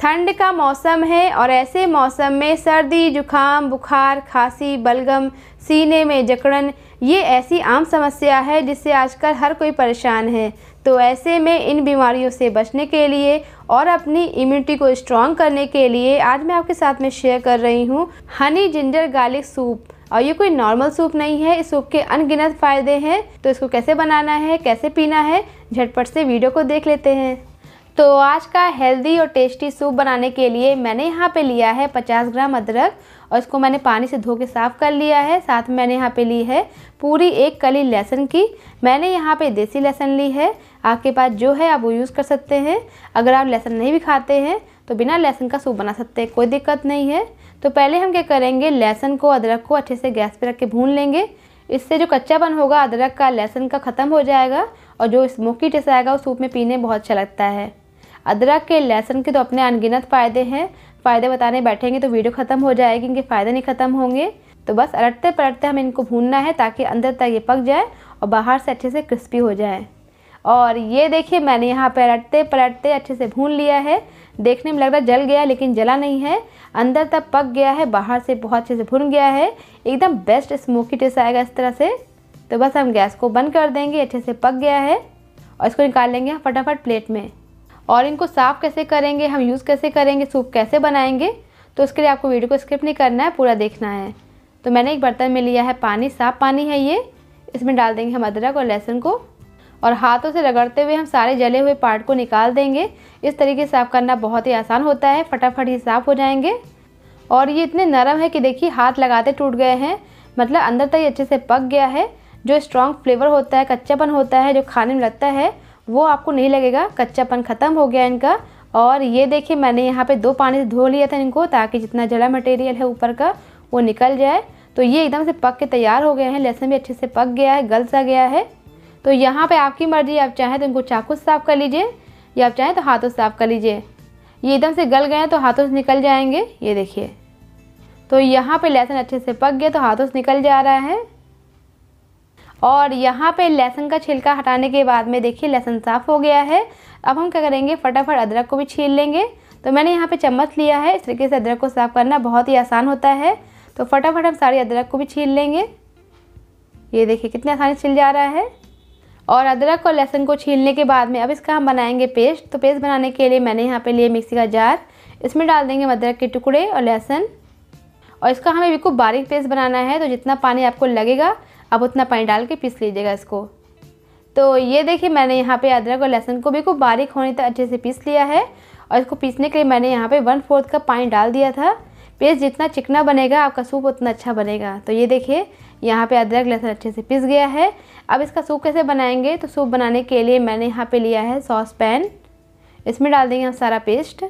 ठंड का मौसम है और ऐसे मौसम में सर्दी जुखाम बुखार खांसी बलगम सीने में जकड़न ये ऐसी आम समस्या है जिससे आजकल हर कोई परेशान है तो ऐसे में इन बीमारियों से बचने के लिए और अपनी इम्यूनिटी को स्ट्रॉन्ग करने के लिए आज मैं आपके साथ में शेयर कर रही हूँ हनी जिंजर गार्लिक सूप और ये कोई नॉर्मल सूप नहीं है इस सूप के अनगिनत फ़ायदे हैं तो इसको कैसे बनाना है कैसे पीना है झटपट से वीडियो को देख लेते हैं तो आज का हेल्दी और टेस्टी सूप बनाने के लिए मैंने यहाँ पे लिया है 50 ग्राम अदरक और इसको मैंने पानी से धो के साफ़ कर लिया है साथ में मैंने यहाँ पे ली है पूरी एक कली लहसुन की मैंने यहाँ पे देसी लहसुन ली है आपके पास जो है आप वो यूज़ कर सकते हैं अगर आप लहसुन नहीं भी खाते हैं तो बिना लहसुन का सूप बना सकते हैं कोई दिक्कत नहीं है तो पहले हम क्या करेंगे लहसुन को अदरक को अच्छे से गैस पर रख के भून लेंगे इससे जो कच्चापन होगा अदरक का लहसुन का ख़त्म हो जाएगा और जो स्मोकी टेस्ट आएगा वो सूप में पीने बहुत अच्छा लगता है अदरक के लहसुन के तो अपने अनगिनत फ़ायदे हैं फ़ायदे बताने बैठेंगे तो वीडियो ख़त्म हो जाएगी इनके फ़ायदे नहीं ख़त्म होंगे तो बस अलटते पलटते हमें इनको भूनना है ताकि अंदर तक ये पक जाए और बाहर से अच्छे से क्रिस्पी हो जाए और ये देखिए मैंने यहाँ पर अलटते पलटते अच्छे से भून लिया है देखने में लग रहा जल गया लेकिन जला नहीं है अंदर तक पक गया है बाहर से बहुत अच्छे से भून गया है एकदम बेस्ट स्मोकी टेस्ट आएगा इस तरह से तो बस हम गैस को बंद कर देंगे अच्छे से पक गया है और इसको निकाल लेंगे फटाफट प्लेट में और इनको साफ़ कैसे करेंगे हम यूज़ कैसे करेंगे सूप कैसे बनाएंगे तो उसके लिए आपको वीडियो को स्किप नहीं करना है पूरा देखना है तो मैंने एक बर्तन में लिया है पानी साफ़ पानी है ये इसमें डाल देंगे हम अदरक और लहसुन को और हाथों से रगड़ते हुए हम सारे जले हुए पार्ट को निकाल देंगे इस तरीके से साफ़ करना बहुत ही आसान होता है फटाफट ही साफ़ हो जाएंगे और ये इतने नरम है कि देखिए हाथ लगाते टूट गए हैं मतलब अंदर तक अच्छे से पक गया है जो स्ट्रॉन्ग फ्लेवर होता है कच्चापन होता है जो खाने में लगता है वो आपको नहीं लगेगा कच्चापन ख़त्म हो गया इनका और ये देखिए मैंने यहाँ पे दो पानी से धो लिया था इनको ताकि जितना जड़ा मटेरियल है ऊपर का वो निकल जाए तो ये एकदम से पक के तैयार हो गए हैं लहसुन भी अच्छे से पक गया है गल सा गया है तो यहाँ पे आपकी मर्ज़ी आप चाहें तो इनको चाकू से साफ़ कर लीजिए या आप चाहें तो हाथों से साफ़ कर लीजिए ये एकदम से गल गए हैं तो हाथों से निकल जाएंगे ये देखिए तो यहाँ पर लहसुन अच्छे से पक गया तो हाथों से निकल जा रहा है और यहाँ पे लहसुन का छिलका हटाने के बाद में देखिए लहसुन साफ़ हो गया है अब हम क्या करेंगे फटाफट अदरक को भी छील लेंगे तो मैंने यहाँ पे चम्मच लिया है इस तरीके से अदरक को साफ़ करना बहुत ही आसान होता है तो फटाफट हम सारी अदरक को भी छील लेंगे ये देखिए कितने आसानी छिल जा रहा है और अदरक और लहसुन को छीलने के बाद में अब इसका हम बनाएंगे पेस्ट तो पेस्ट बनाने के लिए मैंने यहाँ पे लिए मिक्सी का जार इसमें डाल देंगे अदरक के टुकड़े और लहसुन और इसका हमें बिल्कुल बारीक पेस्ट बनाना है तो जितना पानी आपको लगेगा अब उतना पानी डाल के पीस लीजिएगा इसको तो ये देखिए मैंने यहाँ पे अदरक और लहसुन को भी बारीक होने तक अच्छे से पीस लिया है और इसको पीसने के लिए मैंने यहाँ पे वन फोर्थ का पानी डाल दिया था पेस्ट जितना चिकना बनेगा आपका सूप उतना अच्छा बनेगा तो ये देखिए यहाँ पे अदरक लहसुन अच्छे से पिस गया है अब इसका सूप कैसे बनाएंगे तो सूप बनाने के लिए मैंने यहाँ पे लिया है सॉस पैन इसमें डाल देंगे हम सारा पेस्ट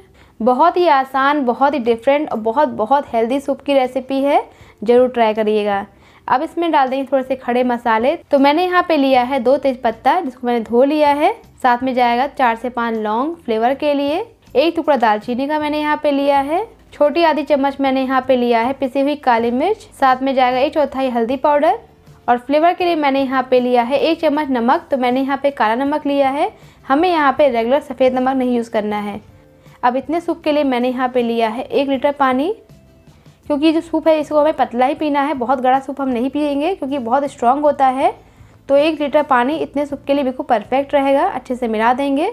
बहुत ही आसान बहुत ही डिफरेंट और बहुत बहुत हेल्दी सूप की रेसिपी है ज़रूर ट्राई करिएगा अब इसमें डाल देंगे थोड़े से खड़े मसाले तो मैंने यहाँ पे लिया है दो तेज पत्ता जिसको मैंने धो लिया है साथ में जाएगा चार से पाँच लौंग फ्लेवर के लिए एक टुकड़ा दालचीनी का मैंने यहाँ पे लिया है छोटी आधी चम्मच मैंने यहाँ पे लिया है पिसी हुई काली मिर्च साथ में जाएगा एक चौथाई हल्दी पाउडर और फ्लेवर के लिए मैंने यहाँ पे लिया है एक चम्मच नमक तो मैंने यहाँ पे काला नमक लिया है हमें यहाँ पे रेगुलर सफ़ेद नमक नहीं यूज़ करना है अब इतने सूप के लिए मैंने यहाँ पे लिया है एक लीटर पानी क्योंकि जो सूप है इसको हमें पतला ही पीना है बहुत गड़ा सूप हम नहीं पिएंगे क्योंकि बहुत स्ट्रॉन्ग होता है तो एक लीटर पानी इतने सूप के लिए बिल्कुल परफेक्ट रहेगा अच्छे से मिला देंगे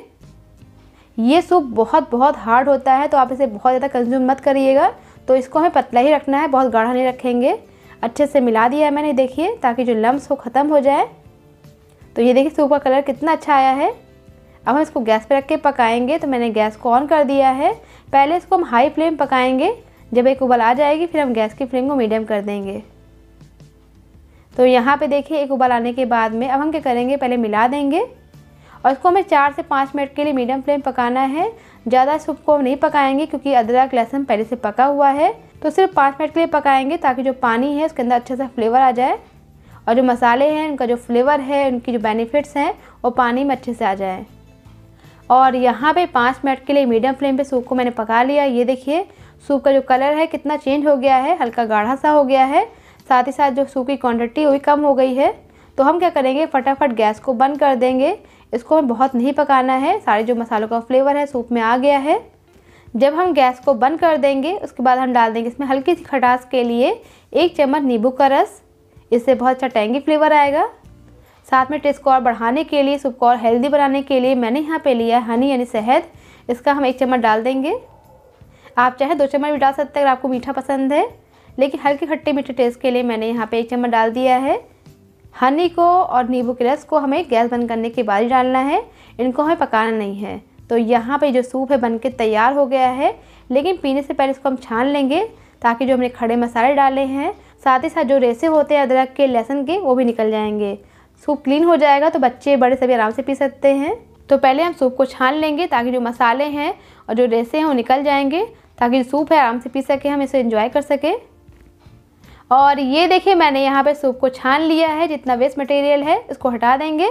ये सूप बहुत बहुत हार्ड होता है तो आप इसे बहुत ज़्यादा कंज्यूम मत करिएगा तो इसको हमें पतला ही रखना है बहुत गाढ़ा नहीं रखेंगे अच्छे से मिला दिया है मैंने देखिए ताकि जो लम्ब वो ख़त्म हो जाए तो ये देखिए सूप का कलर कितना अच्छा आया है अब हम इसको गैस पर रख के पकाएंगे तो मैंने गैस को ऑन कर दिया है पहले इसको हम हाई फ्लेम पकाएंगे जब एक उबाल आ जाएगी फिर हम गैस की फ्लेम को मीडियम कर देंगे तो यहाँ पे देखिए एक उबाल आने के बाद में अब हम क्या करेंगे पहले मिला देंगे और इसको हमें चार से पाँच मिनट के लिए मीडियम फ्लेम पकाना है ज़्यादा सूप को नहीं पकाएंगे क्योंकि अदरक लहसुन पहले से पका हुआ है तो सिर्फ पाँच मिनट के लिए पकाएंगे ताकि जो पानी है उसके अंदर अच्छा सा फ्लेवर आ जाए और जो मसाले हैं उनका जो फ्लेवर है उनकी जो बेनिफिट्स हैं वो पानी में अच्छे से आ जाए और यहाँ पे पाँच मिनट के लिए मीडियम फ्लेम पे सूप को मैंने पका लिया ये देखिए सूप का जो कलर है कितना चेंज हो गया है हल्का गाढ़ा सा हो गया है साथ ही साथ जो सूप की क्वांटिटी हुई कम हो गई है तो हम क्या करेंगे फटाफट गैस को बंद कर देंगे इसको हमें बहुत नहीं पकाना है सारे जो मसालों का फ्लेवर है सूप में आ गया है जब हम गैस को बंद कर देंगे उसके बाद हम डाल देंगे इसमें हल्की सी खटास के लिए एक चम्मच नींबू का रस इससे बहुत अच्छा टैंगी फ्लेवर आएगा साथ में टेस्ट को और बढ़ाने के लिए सूप को और हेल्दी बनाने के लिए मैंने यहाँ पे लिया है हनी यानी शहद इसका हम एक चम्मच डाल देंगे आप चाहे दो चम्मच भी डाल सकते हैं अगर आपको मीठा पसंद है लेकिन हल्के खट्टे मीठे टेस्ट के लिए मैंने यहाँ पे एक चम्मच डाल दिया है हनी को और नींबू के रस को हमें गैस बंद करने के बाद ही डालना है इनको हमें पकाना नहीं है तो यहाँ पे जो सूप है बन के तैयार हो गया है लेकिन पीने से पहले इसको हम छान लेंगे ताकि जो हमने खड़े मसाले डाले हैं साथ ही साथ जो रेसे होते हैं अदरक के लहसुन के वो भी निकल जाएंगे सूप क्लीन हो जाएगा तो बच्चे बड़े सभी आराम से पी सकते हैं तो पहले हम सूप को छान लेंगे ताकि जो मसाले हैं और जो रेसे हैं वो निकल जाएंगे ताकि सूप है आराम से पी सके हम इसे इंजॉय कर सकें और ये देखिए मैंने यहाँ पे सूप को छान लिया है जितना वेस्ट मटेरियल है इसको हटा देंगे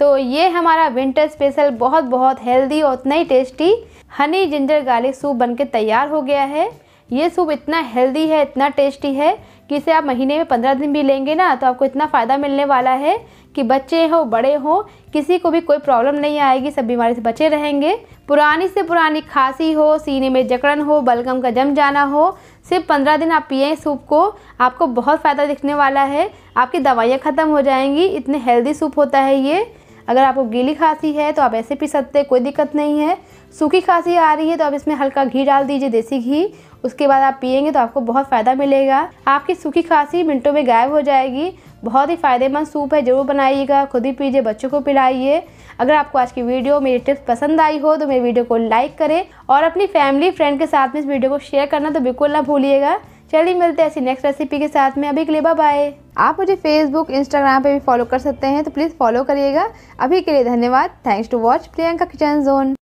तो ये हमारा विंटर स्पेशल बहुत बहुत हेल्दी और उतना ही tasty honey ginger garlic soup बनके तैयार हो गया है ये सूप इतना हेल्दी है इतना टेस्टी है कि इसे आप महीने में पंद्रह दिन भी लेंगे ना तो आपको इतना फ़ायदा मिलने वाला है कि बच्चे हो बड़े हो किसी को भी कोई प्रॉब्लम नहीं आएगी सब बीमारी से बचे रहेंगे पुरानी से पुरानी खांसी हो सीने में जकड़न हो बलगम का जम जाना हो सिर्फ पंद्रह दिन आप पिए सूप को आपको बहुत फ़ायदा दिखने वाला है आपकी दवाइयाँ ख़त्म हो जाएंगी इतने हेल्दी सूप होता है ये अगर आपको गीली खांसी है तो आप ऐसे पी सकते हैं कोई दिक्कत नहीं है सूखी खांसी आ रही है तो आप इसमें हल्का घी डाल दीजिए देसी घी उसके बाद आप पियेंगे तो आपको बहुत फ़ायदा मिलेगा आपकी सूखी खांसी मिनटों में गायब हो जाएगी बहुत ही फ़ायदेमंद सूप है ज़रूर बनाइएगा खुद ही पीजिए बच्चों को पिलाइए अगर आपको आज की वीडियो मेरी टिप्स पसंद आई हो तो मेरी वीडियो को लाइक करें और अपनी फैमिली फ्रेंड के साथ में इस वीडियो को शेयर करना तो बिल्कुल ना भूलिएगा चलिए मिलते हैं ऐसी नेक्स्ट रेसिपी के साथ में अभी के लिए बाय आप मुझे फेसबुक इंस्टाग्राम पे भी फॉलो कर सकते हैं तो प्लीज़ फॉलो करिएगा अभी के लिए धन्यवाद thanks to watch Priyanka kitchen zone